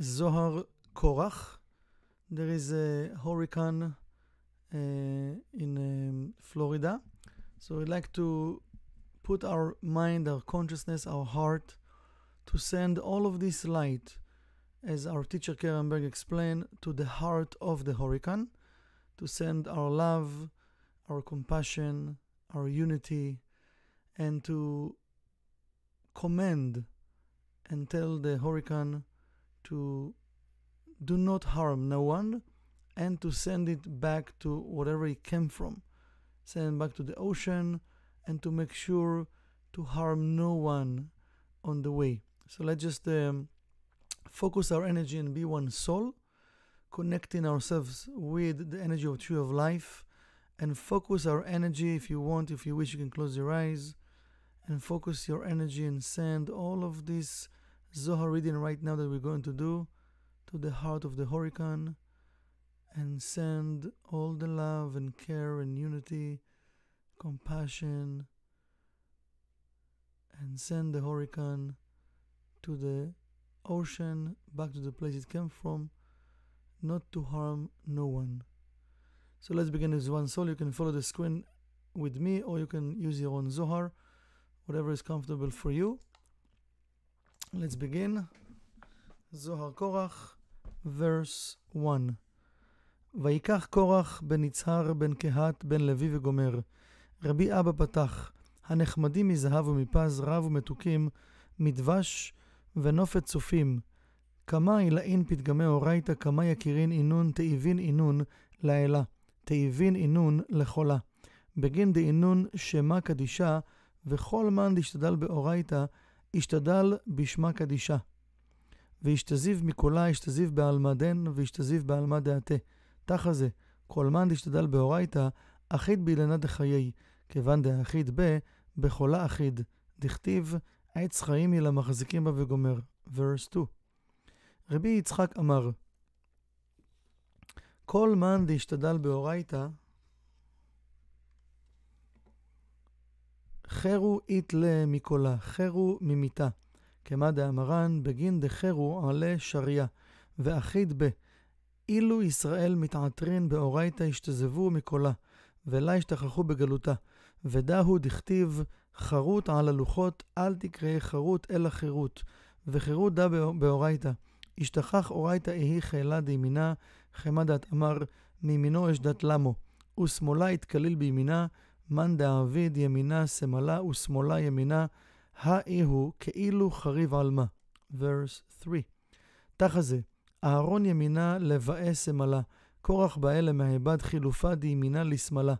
Zohar Korach. There is a hurricane uh, in um, Florida. So we'd like to put our mind, our consciousness, our heart to send all of this light, as our teacher Kerenberg explained, to the heart of the hurricane, to send our love, our compassion, our unity, and to command and tell the hurricane to do not harm no one and to send it back to whatever it came from send back to the ocean and to make sure to harm no one on the way so let's just um, focus our energy and be one soul connecting ourselves with the energy of tree of life and focus our energy if you want if you wish you can close your eyes and focus your energy and send all of this Zohar reading right now that we're going to do to the heart of the hurricane and send all the love and care and unity, compassion, and send the hurricane to the ocean back to the place it came from, not to harm no one. So let's begin as one soul. You can follow the screen with me, or you can use your own Zohar, whatever is comfortable for you. Let's begin. זוהר קורח, verse 1. ויקח קורח בן יצהר, בן קהת, בן לוי וגומר. רבי אבא פתח, הנחמדים מזהב ומפז, רב ומתוקים, מדבש ונופת צופים. כמה עילאין פתגמי אורייתא, כמה יקירין אינון, תאיבין אינון, לאלה. תאיבין אינון, לחולה. בגין דאינון שמה קדישה, וכל מן דשתדל באורייתא, השתדל בשמה קדישה. והשתזיב מקולה, השתזיב בעלמדן, והשתזיב בעלמא דעתה. תחא זה, כל מאן דשתדל באורייתא, אחיד באילנה דחיי, כיוון דאחיד ב, בחולה אחיד, דכתיב, עץ חיים היא למחזיקים בה וגומר. verse 2. רבי יצחק אמר, כל מאן דשתדל באורייתא, חרו איתלה מקולה, חרו ממיתה. כמא דאמרן בגין דחרו עלה שריה, ואחיד ב. אילו ישראל מתעטרין באורייתא השתזבו מקולה, ולה השתכחו בגלותה. ודהו דכתיב חרות על הלוחות, אל תקראי חרות אלא חירות. וחירות דה באורייתא. השתכח אורייתא אהי חילה דימינה, חמדת דת אמר, מימינו אשדת למו. ושמאלה התקליל בימינה, מאן דעביד ימינה שמאלה ושמאלה ימינה, האי הוא כאילו חריב עלמה. verse 3. תחזה, אהרון ימינה לבאי שמאלה, כורח באלה מהיבד חילופה דימינה לשמאלה.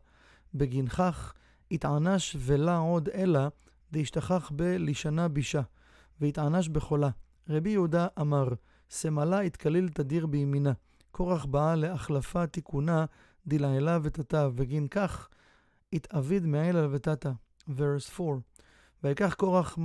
בגין כך, התענש ולה עוד אלה, דהשתכח בלשנה בישה, והתענש בחולה. רבי יהודה אמר, שמאלה התקליל תדיר בימינה, כורח באה להחלפה תיקונה, דלעילה ותתיו, בגין כך התעביד מעיל על ותתא, verse 4. ויקח קורח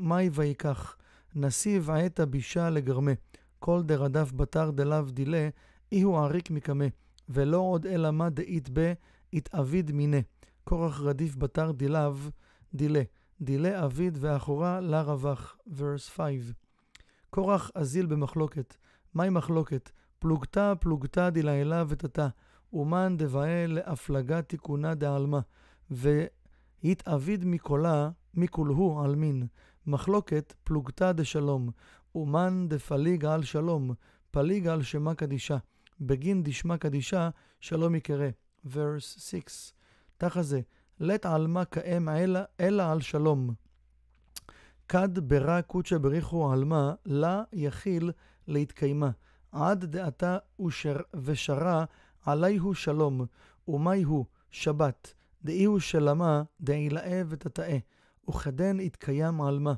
מאי ויקח, נסיב עת הבישה לגרמה, כל דרדף בתר דלאו דילה, אי הוא עריק מקמה, ולא עוד אלא מה דאית בה, התעביד מיניה. קורח רדיף בתר דילאו, דילה, דילה אביד ואחורה לה רווח, verse 5. קורח אזיל במחלוקת, מהי מחלוקת? פלוגתא פלוגתא דלעילה ותתה. ומאן דבהה להפלגה תיקונה דעלמא, והתעביד מקולה, מכולהו עלמין. מחלוקת פלוגתא דשלום, ומאן דפליג על שלום, פליג על שמה קדישה. בגין דשמה קדישה, שלום יקרא. verse 6. תחא זה, לט עלמא קאם אלא, אלא על שלום. כד ברא קודשא בריחו עלמא, לה יכיל להתקיימה. עד דעתה ושר, ושרה הוא שלום, הוא שבת, הוא שלמה, לאה ותתאה, וכדן יתקיים עלמה,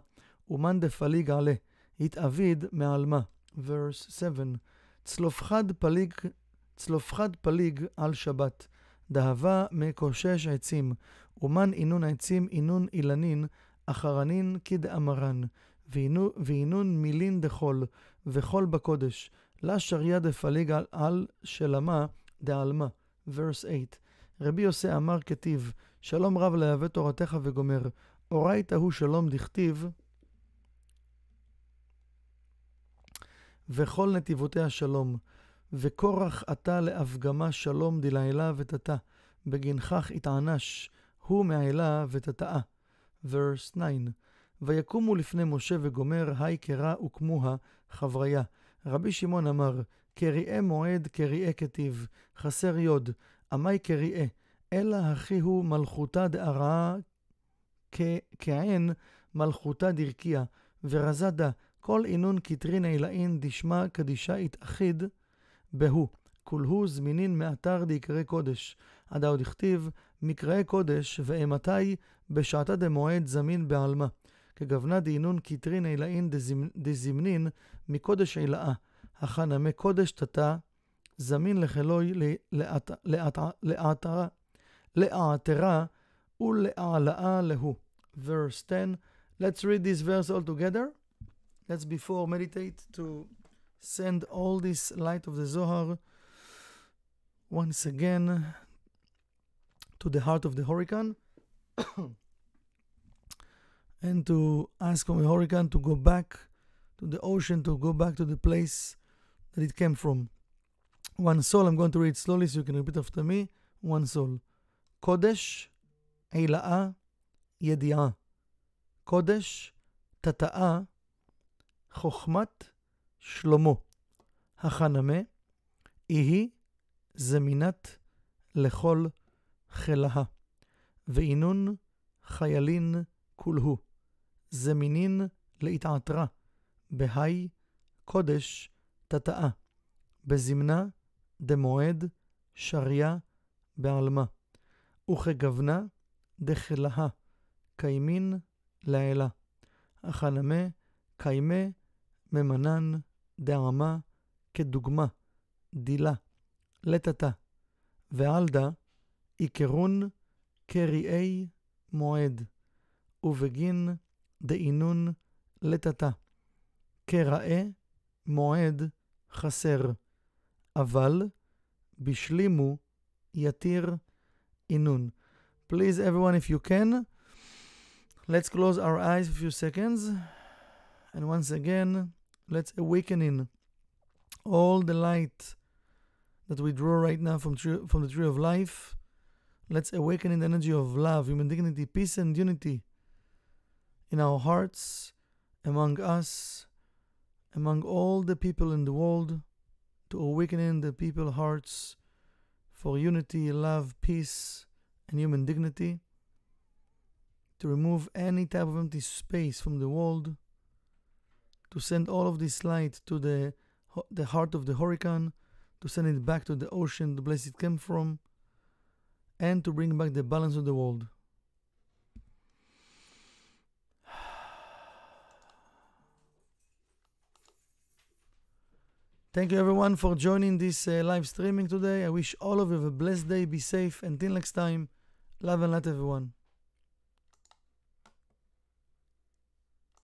ומאן דפליג עלה, יתאביד מעלמה. verse 7 צלופחד פליג, צלופחד פליג על שבת, דהבה מקושש עצים, ומן אינון עצים אינון אילנין, אחרנין כדאמרן, ואינון מילין דחול, וחול בקודש, לה שריה דפליג על, על שלמה דעלמא, verse 8. רבי יוסי אמר כתיב, שלום רב להווה תורתך וגומר, אורייתא הוא שלום דכתיב, וכל נתיבותיה שלום. וכורח אתה להפגמה שלום דלעילה ותתה, בגנחך התענש, הוא מעילה ותתאה. verse 9 ויקומו לפני משה וגומר, היי קרא וקמוה, חבריה. רבי שמעון אמר, כראה מועד, כראה כתיב, חסר יוד, עמי כראה, אלא הכי הוא מלכותה דערעה כעין מלכותה דרכיה, ורזה דה, כל אינון כתרין אילאין דשמא קדישאית יתאחיד, בהו. כולהו זמינין מאתר דיקרא קודש. עדה עוד הכתיב, מקראי קודש, ואימתי, בשעתה דמועד זמין בעלמא. כגוונה דהינון קיטרין אילאין דזמנין מקודש אילאה. החנמי קודש תתה, זמין לחלוי לעתרה, לעתרה ולעלאה להוא. Verse 10. Let's read this verse all together. Let's before meditate to send all this light of the Zohar once again to the heart of the hurricane and to ask from the hurricane to go back to the ocean, to go back to the place that it came from. One soul, I'm going to read slowly so you can repeat after me. One soul. קודש, עילאה, ידיעה. קודש, תתאה, חוכמת שלמה. החנמה, יהי זמינת לכל חלאה. ואינון חיילין כולהו. זמינין להתעטרה, בהי קודש תתאה, בזמנה, דמועד, שריה, בעלמה, וכגוונה, דכלהה, קיימין, לאלה, החנמה, קיימה, ממנן, דעמה, כדוגמה, דילה, לטאטא, ועלדה, עיקרון, כריאי, מועד, ובגין, דאינון, לטאטא, כראה, מועד, חסר, אבל בשלימו יתיר inun. Please, everyone, if you can, let's close our eyes a few seconds. And once again, let's awaken in all the light that we draw right now from, tree, from the tree of life. Let's awaken in the energy of love, human dignity, peace, and unity in our hearts, among us, among all the people in the world to awaken in the people's hearts for unity, love, peace, and human dignity, to remove any type of empty space from the world, to send all of this light to the, the heart of the hurricane, to send it back to the ocean, the place it came from, and to bring back the balance of the world. Thank you everyone for joining this uh, live streaming today. I wish all of you a blessed day, be safe, until next time. Love and light everyone.